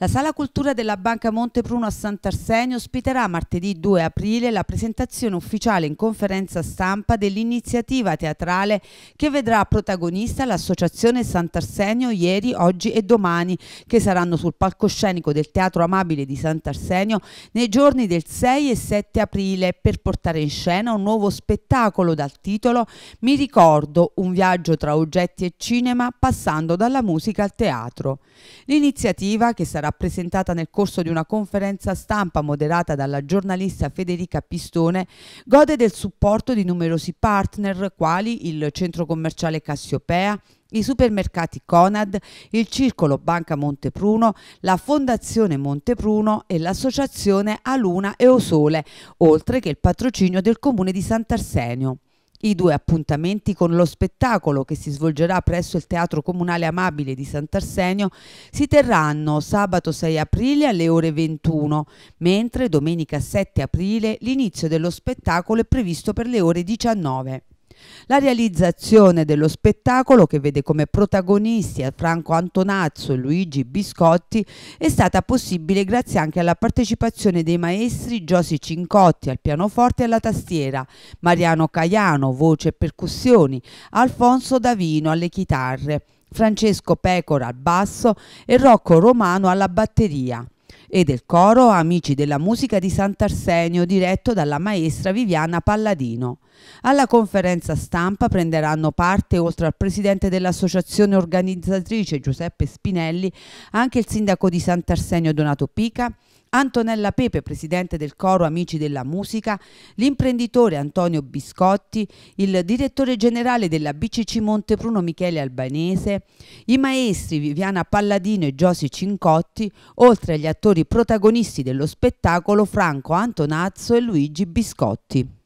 La Sala Cultura della Banca Montepruno a Sant'Arsenio ospiterà martedì 2 aprile la presentazione ufficiale in conferenza stampa dell'iniziativa teatrale che vedrà protagonista l'associazione Sant'Arsenio ieri, oggi e domani, che saranno sul palcoscenico del Teatro Amabile di Sant'Arsenio nei giorni del 6 e 7 aprile per portare in scena un nuovo spettacolo dal titolo Mi ricordo, un viaggio tra oggetti e cinema passando dalla musica al teatro. L'iniziativa che sarà rappresentata nel corso di una conferenza stampa moderata dalla giornalista Federica Pistone, gode del supporto di numerosi partner quali il centro commerciale Cassiopea, i supermercati Conad, il Circolo Banca Montepruno, la Fondazione Montepruno e l'associazione Aluna e Osole, oltre che il patrocinio del comune di Sant'Arsenio. I due appuntamenti con lo spettacolo che si svolgerà presso il Teatro Comunale Amabile di Sant'Arsenio si terranno sabato 6 aprile alle ore 21, mentre domenica 7 aprile l'inizio dello spettacolo è previsto per le ore 19. La realizzazione dello spettacolo, che vede come protagonisti Franco Antonazzo e Luigi Biscotti, è stata possibile grazie anche alla partecipazione dei maestri Giosi Cincotti al pianoforte e alla tastiera, Mariano Caiano, voce e percussioni, Alfonso Davino alle chitarre, Francesco Pecora al basso e Rocco Romano alla batteria e del coro Amici della musica di Sant'Arsenio diretto dalla maestra Viviana Palladino. Alla conferenza stampa prenderanno parte, oltre al presidente dell'associazione organizzatrice Giuseppe Spinelli, anche il sindaco di Sant'Arsenio Donato Pica, Antonella Pepe, presidente del coro Amici della Musica, l'imprenditore Antonio Biscotti, il direttore generale della BCC Montepruno Michele Albanese, i maestri Viviana Palladino e Giosi Cincotti, oltre agli attori protagonisti dello spettacolo Franco Antonazzo e Luigi Biscotti.